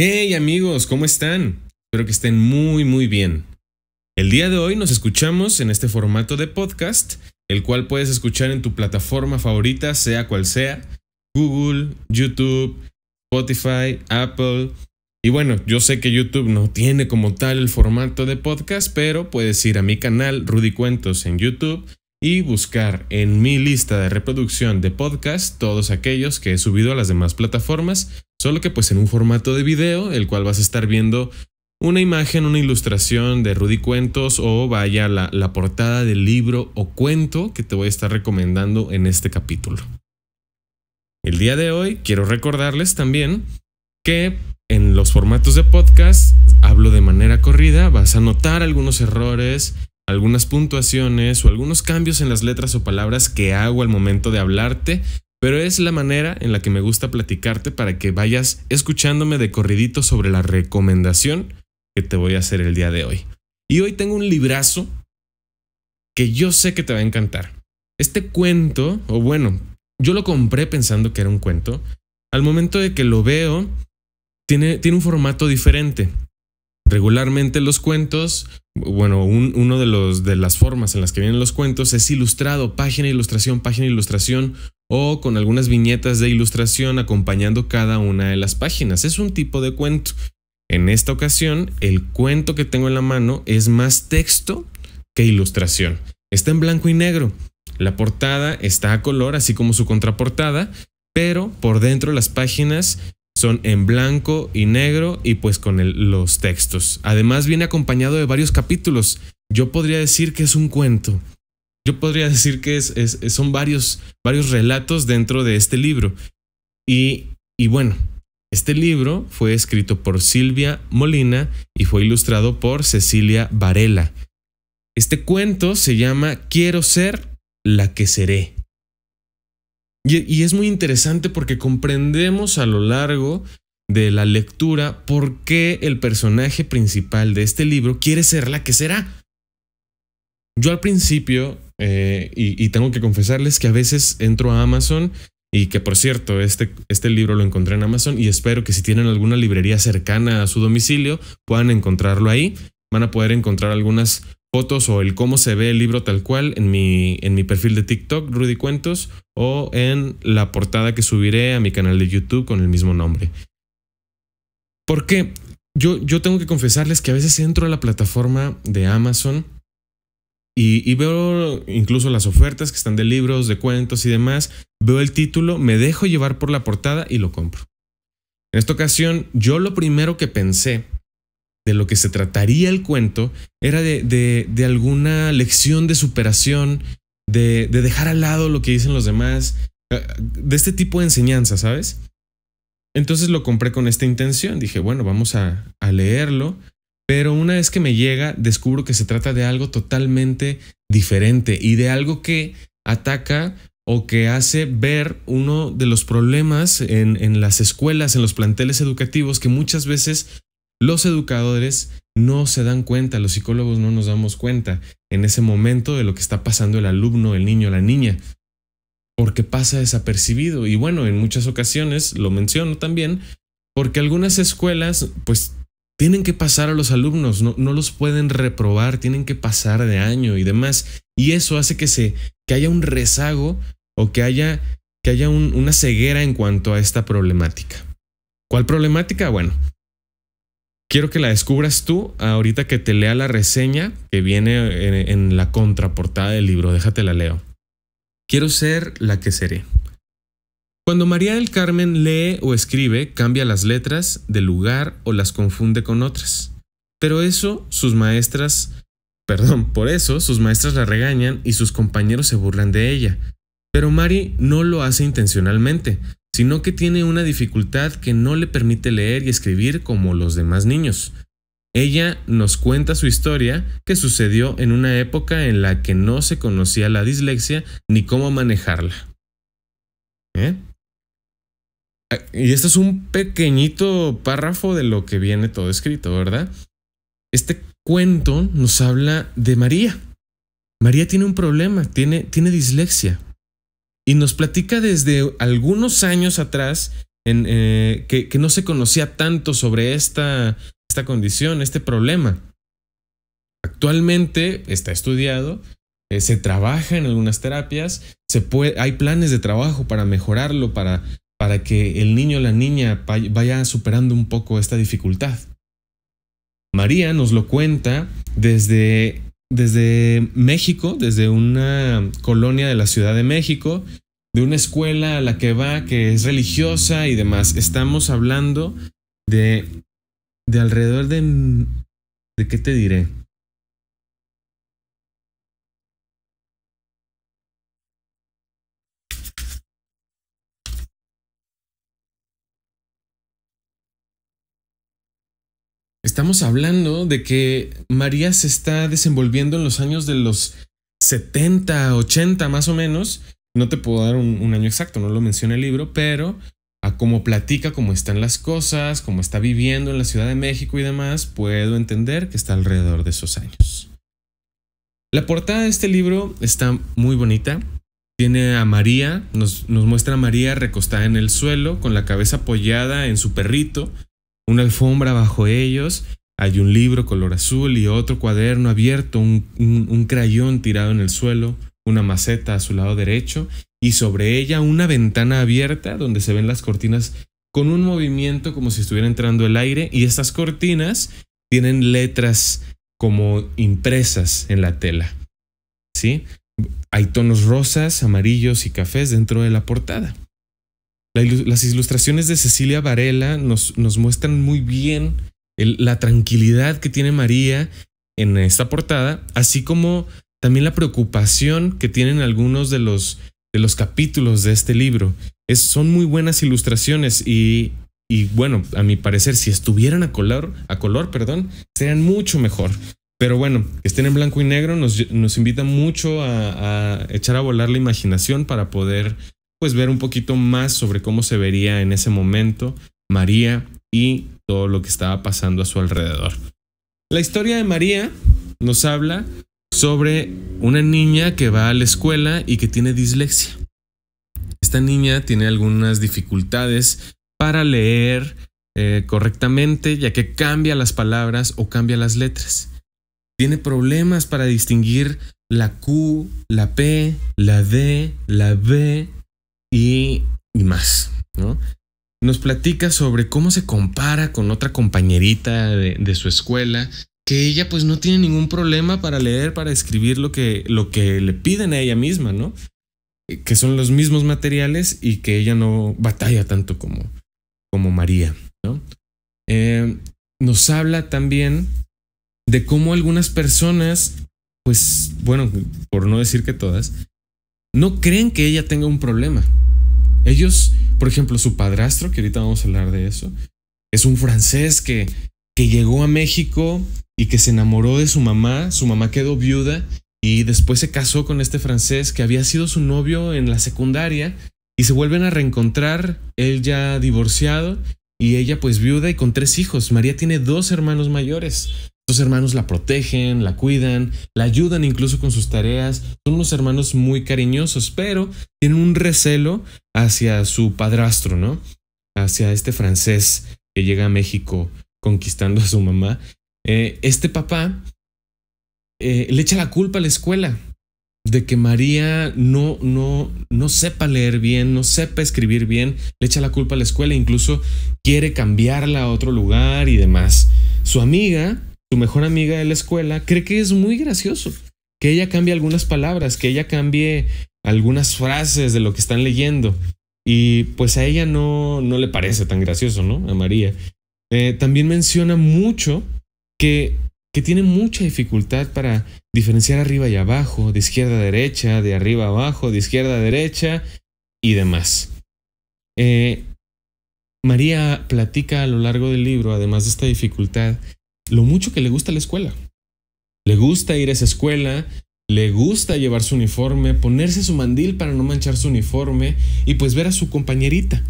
Hey amigos, ¿cómo están? Espero que estén muy muy bien. El día de hoy nos escuchamos en este formato de podcast, el cual puedes escuchar en tu plataforma favorita, sea cual sea, Google, YouTube, Spotify, Apple. Y bueno, yo sé que YouTube no tiene como tal el formato de podcast, pero puedes ir a mi canal Rudy Cuentos en YouTube y buscar en mi lista de reproducción de podcast todos aquellos que he subido a las demás plataformas, solo que pues en un formato de video, el cual vas a estar viendo una imagen, una ilustración de Rudy Cuentos o vaya la, la portada del libro o cuento que te voy a estar recomendando en este capítulo. El día de hoy quiero recordarles también que en los formatos de podcast hablo de manera corrida, vas a notar algunos errores, algunas puntuaciones o algunos cambios en las letras o palabras que hago al momento de hablarte, pero es la manera en la que me gusta platicarte para que vayas escuchándome de corridito sobre la recomendación que te voy a hacer el día de hoy. Y hoy tengo un librazo que yo sé que te va a encantar. Este cuento, o bueno, yo lo compré pensando que era un cuento. Al momento de que lo veo, tiene, tiene un formato diferente. Regularmente los cuentos bueno, uno de los de las formas en las que vienen los cuentos es ilustrado, página ilustración, página ilustración o con algunas viñetas de ilustración acompañando cada una de las páginas. Es un tipo de cuento. En esta ocasión, el cuento que tengo en la mano es más texto que ilustración. Está en blanco y negro. La portada está a color, así como su contraportada, pero por dentro las páginas son en blanco y negro y pues con los textos. Además viene acompañado de varios capítulos. Yo podría decir que es un cuento. Yo podría decir que son varios, varios relatos dentro de este libro. y bueno, este libro fue escrito por Silvia Molina y fue ilustrado por Cecilia Varela. Este cuento se llama Quiero ser la que seré. Y, es muy interesante porque comprendemos a lo largo de la lectura por qué el personaje principal de este libro quiere ser la que será. Yo al principio, eh, y, y, tengo que confesarles que a veces entro a Amazon y que por cierto, este, este libro lo encontré en Amazon y espero que si tienen alguna librería cercana a su domicilio puedan encontrarlo ahí. Van a poder encontrar algunas fotos o el cómo se ve el libro tal cual en mi, perfil de TikTok, Rudy Cuentos, o en la portada que subiré a mi canal de YouTube con el mismo nombre. porque Yo, yo tengo que confesarles que a veces entro a la plataforma de Amazon y veo incluso las ofertas que están de libros, de cuentos y demás, veo el título, me dejo llevar por la portada y lo compro. En esta ocasión, yo lo primero que pensé de lo que se trataría el cuento era de, alguna lección de superación, de, dejar al lado lo que dicen los demás, eh, de este tipo de enseñanza, ¿sabes? Entonces lo compré con esta intención, dije, bueno, vamos a, leerlo, pero una vez que me llega, descubro que se trata de algo totalmente diferente y de algo que ataca o que hace ver uno de los problemas en, en, las escuelas, en los planteles educativos, que muchas veces los educadores no se dan cuenta, los psicólogos no nos damos cuenta en ese momento de lo que está pasando el alumno, el niño, la niña, porque pasa desapercibido. Y bueno, en muchas ocasiones, lo menciono también, porque algunas escuelas pues tienen que pasar a los alumnos, no, los pueden reprobar, tienen que pasar de año y demás. Y eso hace que, se, que haya un rezago o que haya, que haya una ceguera en cuanto a esta problemática. ¿Cuál problemática? Bueno, Quiero que la descubras tú ahorita que te lea la reseña que viene en, la contraportada del libro. Déjate la leo. Quiero ser la que seré. Cuando María del Carmen lee o escribe, cambia las letras de lugar o las confunde con otras. Pero eso sus maestras, perdón, por eso sus maestras la regañan y sus compañeros se burlan de ella. Pero Mari no lo hace intencionalmente, sino que tiene una dificultad que no le permite leer y escribir como los demás niños. Ella nos cuenta su historia que sucedió en una época en la que no se conocía la dislexia ni cómo manejarla. ¿Eh? Ah, y este es un pequeñito párrafo de lo que viene todo escrito, ¿verdad? Este cuento nos habla de María. María tiene un problema, tiene dislexia y nos platica desde algunos años atrás en, eh, que, no se conocía tanto sobre esta, esta condición, este problema. Actualmente está estudiado, eh, se trabaja en algunas terapias, se puede, hay planes de trabajo para mejorarlo, para, para que el niño o la niña vaya superando un poco esta dificultad. María nos lo cuenta desde desde México, desde una colonia de la Ciudad de México, de una escuela a la que va, que es religiosa y demás. Estamos hablando de, de alrededor de, ¿de qué te diré? Estamos hablando de que María se está desenvolviendo en los años de los 70, 80 más o menos. No te puedo dar un, año exacto, no lo menciona el libro, pero a cómo platica, cómo están las cosas, cómo está viviendo en la Ciudad de México y demás, puedo entender que está alrededor de esos años. La portada de este libro está muy bonita. Tiene a María, nos muestra a María recostada en el suelo, con la cabeza apoyada en su perrito, una alfombra bajo ellos, hay un libro color azul y otro cuaderno abierto, un, crayón tirado en el suelo, una maceta a su lado derecho y sobre ella una ventana abierta donde se ven las cortinas con un movimiento como si estuviera entrando el aire y estas cortinas tienen letras como impresas en la tela. ¿Sí? Hay tonos rosas, amarillos y cafés dentro de la portada las ilustraciones de Cecilia Varela nos, muestran muy bien la tranquilidad que tiene María en esta portada, así como también la preocupación que tienen algunos de los, de los capítulos de este libro. son muy buenas ilustraciones y, bueno, a mi parecer, si estuvieran a color, a color, perdón, serían mucho mejor. Pero bueno, que estén en blanco y negro nos, invita mucho a echar a volar la imaginación para poder pues ver un poquito más sobre cómo se vería en ese momento María y todo lo que estaba pasando a su alrededor. La historia de María nos habla sobre una niña que va a la escuela y que tiene dislexia. Esta niña tiene algunas dificultades para leer eh, correctamente, ya que cambia las palabras o cambia las letras. Tiene problemas para distinguir la Q, la P, la D, la B, y, más, ¿no? Nos platica sobre cómo se compara con otra compañerita de, su escuela, que ella pues no tiene ningún problema para leer, para escribir lo que, lo que le piden a ella misma, ¿no? Eh, que son los mismos materiales y que ella no batalla tanto como, como María, ¿no? Eh, nos habla también de cómo algunas personas, pues bueno, por no decir que todas, no creen que ella tenga un problema. Ellos, por ejemplo, su padrastro, que ahorita vamos a hablar de eso, es un francés que, que llegó a México y que se enamoró de su mamá, su mamá quedó viuda y después se casó con este francés que había sido su novio en la secundaria y se vuelven a reencontrar, él ya divorciado y ella pues viuda y con tres hijos. María tiene dos hermanos mayores. Sus hermanos la protegen, la cuidan, la ayudan incluso con sus tareas. Son unos hermanos muy cariñosos, pero tienen un recelo hacia su padrastro, ¿no? Hacia este francés que llega a México conquistando a su mamá. Eh, este papá eh, le echa la culpa a la escuela de que María no, no, no sepa leer bien, no sepa escribir bien, le echa la culpa a la escuela, incluso quiere cambiarla a otro lugar y demás. Su amiga, su mejor amiga de la escuela, cree que es muy gracioso que ella cambie algunas palabras, que ella cambie algunas frases de lo que están leyendo. Y pues a ella no, no le parece tan gracioso, ¿no? A María. Eh, también menciona mucho que, que tiene mucha dificultad para diferenciar arriba y abajo, de izquierda a derecha, de arriba a abajo, de izquierda a derecha y demás. Eh, María platica a lo largo del libro, además de esta dificultad, lo mucho que le gusta la escuela. Le gusta ir a esa escuela, le gusta llevar su uniforme, ponerse su mandil para no manchar su uniforme y pues ver a su compañerita,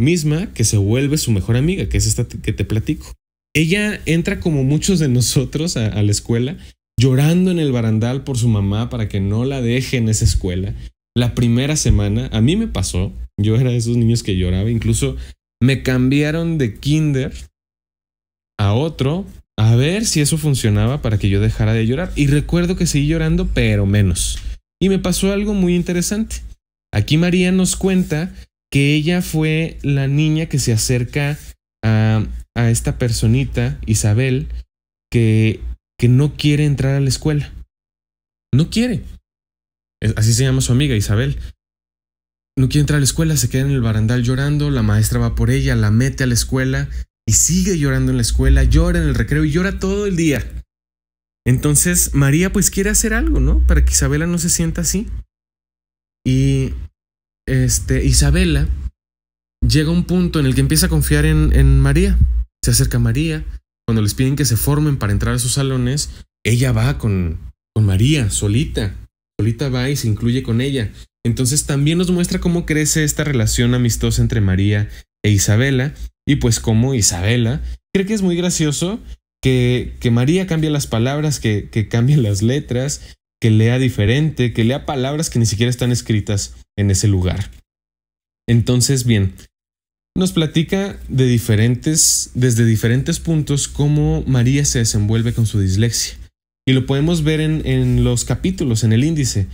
misma que se vuelve su mejor amiga, que es esta que te platico. Ella entra como muchos de nosotros a, la escuela, llorando en el barandal por su mamá para que no la deje en esa escuela. La primera semana, a mí me pasó, yo era de esos niños que lloraba, incluso me cambiaron de kinder a otro a ver si eso funcionaba para que yo dejara de llorar. Y recuerdo que seguí llorando, pero menos. Y me pasó algo muy interesante. Aquí María nos cuenta que ella fue la niña que se acerca a, a esta personita, Isabel, que, que no quiere entrar a la escuela. No quiere. Así se llama su amiga Isabel. No quiere entrar a la escuela, se queda en el barandal llorando, la maestra va por ella, la mete a la escuela y sigue llorando en la escuela, llora en el recreo y llora todo el día. Entonces María pues quiere hacer algo, ¿no? Para que Isabela no se sienta así. Y este, Isabela llega a un punto en el que empieza a confiar en, en María. Se acerca a María. Cuando les piden que se formen para entrar a sus salones, ella va con, con María, solita. Solita va y se incluye con ella. Entonces también nos muestra cómo crece esta relación amistosa entre María e Isabela y pues como Isabela, cree que es muy gracioso que, María cambie las palabras, que, cambie las letras, que lea diferente, que lea palabras que ni siquiera están escritas en ese lugar. Entonces, bien, nos platica de diferentes, desde diferentes puntos cómo María se desenvuelve con su dislexia. Y lo podemos ver en, en los capítulos, en el índice.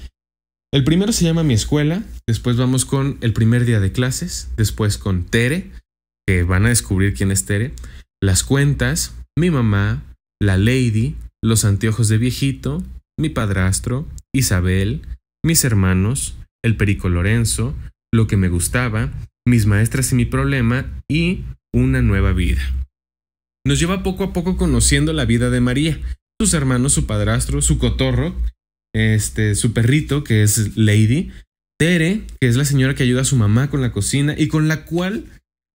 El primero se llama Mi escuela, después vamos con el primer día de clases, después con Tere, que van a descubrir quién es Tere, las cuentas, mi mamá, la lady, los anteojos de viejito, mi padrastro, Isabel, mis hermanos, el perico Lorenzo, lo que me gustaba, mis maestras y mi problema y una nueva vida. Nos lleva poco a poco conociendo la vida de María, sus hermanos, su padrastro, su cotorro, este, su perrito que es Lady, Tere, que es la señora que ayuda a su mamá con la cocina y con la cual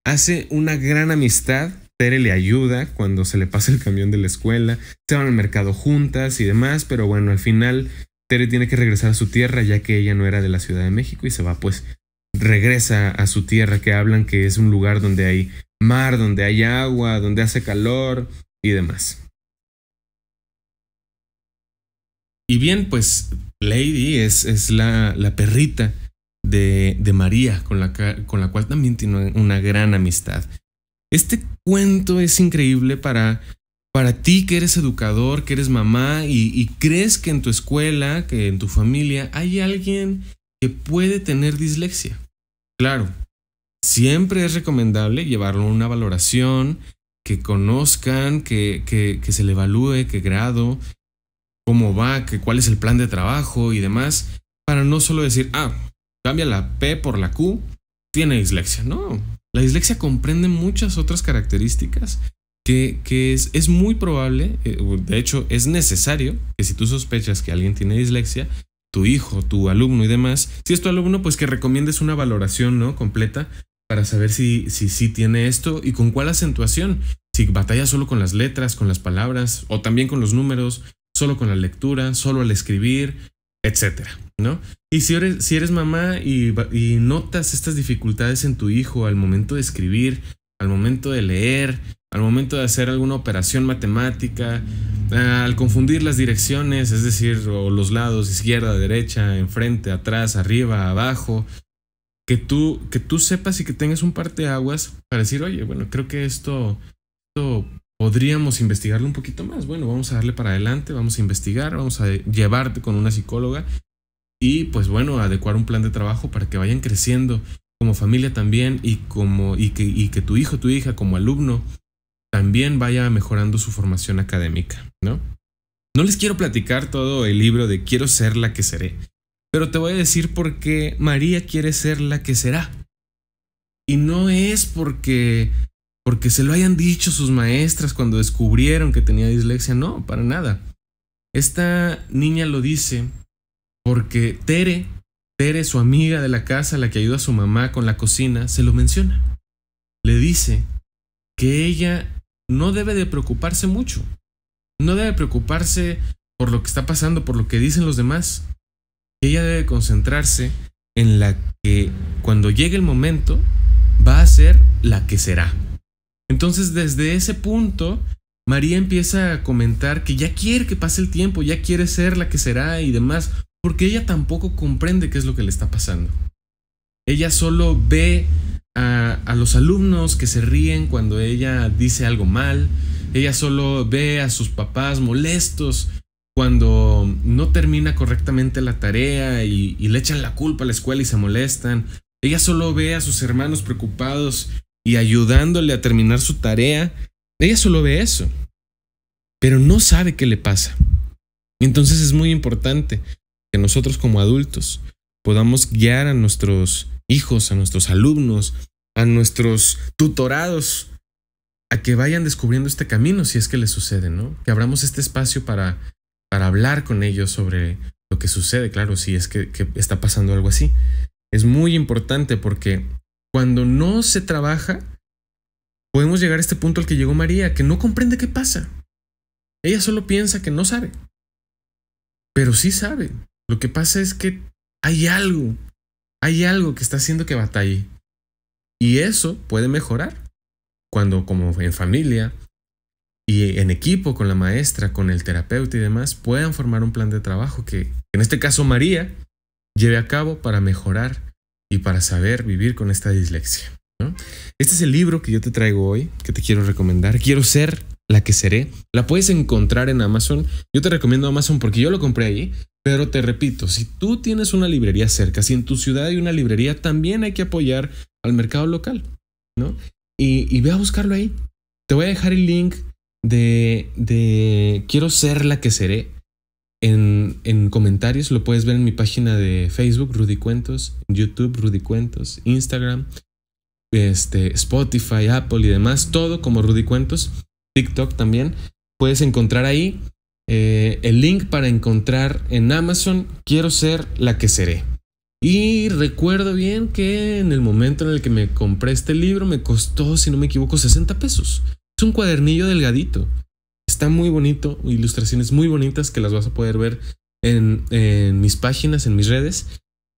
Hace una gran amistad. Tere le ayuda cuando se le pasa el camión de la escuela. Se van al mercado juntas y demás, pero bueno, al final Tere tiene que regresar a su tierra ya que ella no era de la Ciudad de México y se va pues regresa a su tierra que hablan que es un lugar donde hay mar, donde hay agua, donde hace calor y demás. Y bien, pues Lady es, la perrita de, María, con la, cual también tiene una gran amistad. Este cuento es increíble para para ti que eres educador, que eres mamá y, crees que en tu escuela, que en tu familia hay alguien que puede tener dislexia. Claro, siempre es recomendable llevarlo a una valoración, que conozcan, que, que, se le evalúe qué grado, cómo va, que, cuál es el plan de trabajo y demás, para no solo decir, ah, Cambia la P por la Q, tiene dislexia. No, la dislexia comprende muchas otras características que, que es, es, muy probable, eh, de hecho es necesario que si tú sospechas que alguien tiene dislexia, tu hijo, tu alumno y demás, si es tu alumno, pues que recomiendes una valoración ¿no? completa para saber si sí tiene esto y con cuál acentuación. Si batalla solo con las letras, con las palabras, o también con los números, solo con la lectura, solo al escribir, etcétera, ¿no? Y si eres, mamá y, notas estas dificultades en tu hijo al momento de escribir, al momento de leer, al momento de hacer alguna operación matemática, eh, al confundir las direcciones, es decir, o los lados, izquierda, derecha, enfrente, atrás, arriba, abajo, que tú, que tú sepas y que tengas un par aguas para decir, oye, bueno, creo que esto podríamos investigarlo un poquito más. Bueno, vamos a darle para adelante, vamos a investigar, vamos a llevarte con una psicóloga y pues bueno, adecuar un plan de trabajo para que vayan creciendo como familia también y, como, y, que, y que tu hijo, tu hija como alumno también vaya mejorando su formación académica, ¿no? No les quiero platicar todo el libro de Quiero ser la que seré, pero te voy a decir por qué María quiere ser la que será. Y no es porque porque se lo hayan dicho sus maestras cuando descubrieron que tenía dislexia. No, para nada. Esta niña lo dice porque Tere, Tere, su amiga de la casa, la que ayuda a su mamá con la cocina, se lo menciona. Le dice que ella no debe de preocuparse mucho. No debe preocuparse por lo que está pasando, por lo que dicen los demás. Ella debe concentrarse en la que cuando llegue el momento va a ser la que será. Entonces desde ese punto, María empieza a comentar que ya quiere que pase el tiempo, ya quiere ser la que será y demás, porque ella tampoco comprende qué es lo que le está pasando. Ella solo ve a, los alumnos que se ríen cuando ella dice algo mal, ella solo ve a sus papás molestos cuando no termina correctamente la tarea y, y le echan la culpa a la escuela y se molestan, ella solo ve a sus hermanos preocupados y ayudándole a terminar su tarea. Ella solo ve eso, pero no sabe qué le pasa. Entonces es muy importante que nosotros como adultos podamos guiar a nuestros hijos, a nuestros alumnos, a nuestros tutorados, a que vayan descubriendo este camino si es que les sucede, ¿no? Que abramos este espacio para, para hablar con ellos sobre lo que sucede, claro, si es que, que está pasando algo así. Es muy importante porque cuando no se trabaja, podemos llegar a este punto al que llegó María, que no comprende qué pasa. Ella solo piensa que no sabe. Pero sí sabe. Lo que pasa es que hay algo, hay algo que está haciendo que batalle. Y eso puede mejorar cuando como en familia y en equipo con la maestra, con el terapeuta y demás, puedan formar un plan de trabajo que, en este caso María, lleve a cabo para mejorar y para saber vivir con esta dislexia. Este es el libro que yo te traigo hoy, que te quiero recomendar. Quiero ser la que seré. La puedes encontrar en Amazon. Yo te recomiendo Amazon porque yo lo compré allí. Pero te repito, si tú tienes una librería cerca, si en tu ciudad hay una librería, también hay que apoyar al mercado local, ¿no? Y, y ve a buscarlo ahí. Te voy a dejar el link de, de Quiero ser la que seré en, comentarios, lo puedes ver en mi página de Facebook, Rudy Cuentos, YouTube, Rudy Cuentos, Instagram, este, Spotify, Apple y demás, todo como Rudy Cuentos, TikTok también. Puedes encontrar ahí eh, el link para encontrar en Amazon Quiero ser la que seré. Y recuerdo bien que en el momento en el que me compré este libro me costó, si no me equivoco, 60 pesos. Es un cuadernillo delgadito. Está muy bonito, ilustraciones muy bonitas que las vas a poder ver en, mis páginas, en mis redes.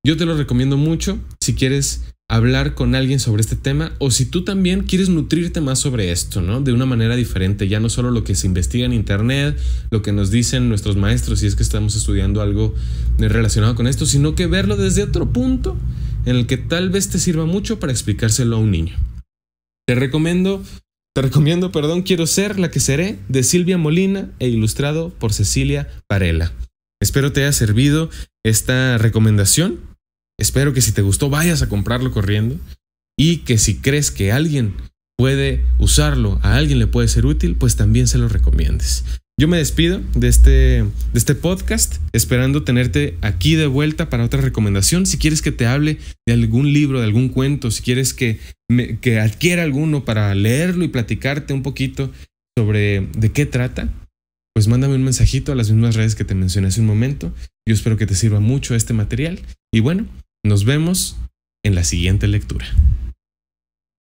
Yo te lo recomiendo mucho si quieres hablar con alguien sobre este tema o si tú también quieres nutrirte más sobre esto, ¿no? De una manera diferente, ya no solo lo que se investiga en internet, lo que nos dicen nuestros maestros si es que estamos estudiando algo relacionado con esto, sino que verlo desde otro punto en el que tal vez te sirva mucho para explicárselo a un niño. Te recomiendo te recomiendo, perdón, Quiero ser la que seré de Silvia Molina e ilustrado por Cecilia Parella. Espero te haya servido esta recomendación. Espero que si te gustó vayas a comprarlo corriendo y que si crees que alguien puede usarlo, a alguien le puede ser útil, pues también se lo recomiendes. Yo me despido de este, de este podcast, esperando tenerte aquí de vuelta para otra recomendación. Si quieres que te hable de algún libro, de algún cuento, si quieres que, que adquiera alguno para leerlo y platicarte un poquito sobre de qué trata, pues mándame un mensajito a las mismas redes que te mencioné hace un momento. Yo espero que te sirva mucho este material y bueno, nos vemos en la siguiente lectura.